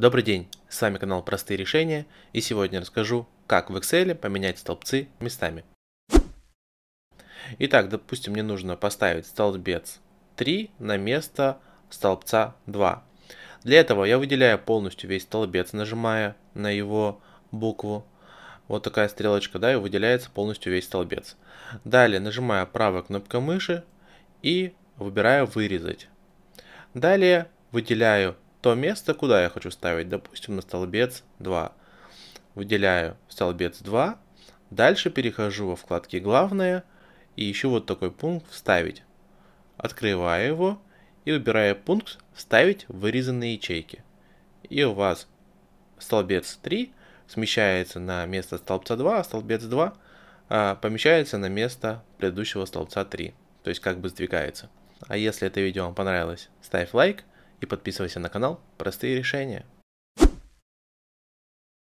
Добрый день, с вами канал Простые Решения и сегодня расскажу, как в Excel поменять столбцы местами. Итак, допустим, мне нужно поставить столбец 3 на место столбца 2. Для этого я выделяю полностью весь столбец, нажимая на его букву. Вот такая стрелочка, да, и выделяется полностью весь столбец. Далее нажимаю правой кнопкой мыши и выбираю «Вырезать». Далее выделяю то место, куда я хочу ставить, допустим, на столбец 2. Выделяю столбец 2, дальше перехожу во вкладке «Главное» и ищу вот такой пункт «Вставить». Открываю его и выбираю пункт «Вставить вырезанные ячейки». И у вас столбец 3 смещается на место столбца 2, а столбец 2 а, помещается на место предыдущего столбца 3. То есть как бы сдвигается. А если это видео вам понравилось, ставь лайк, и подписывайся на канал «Простые решения».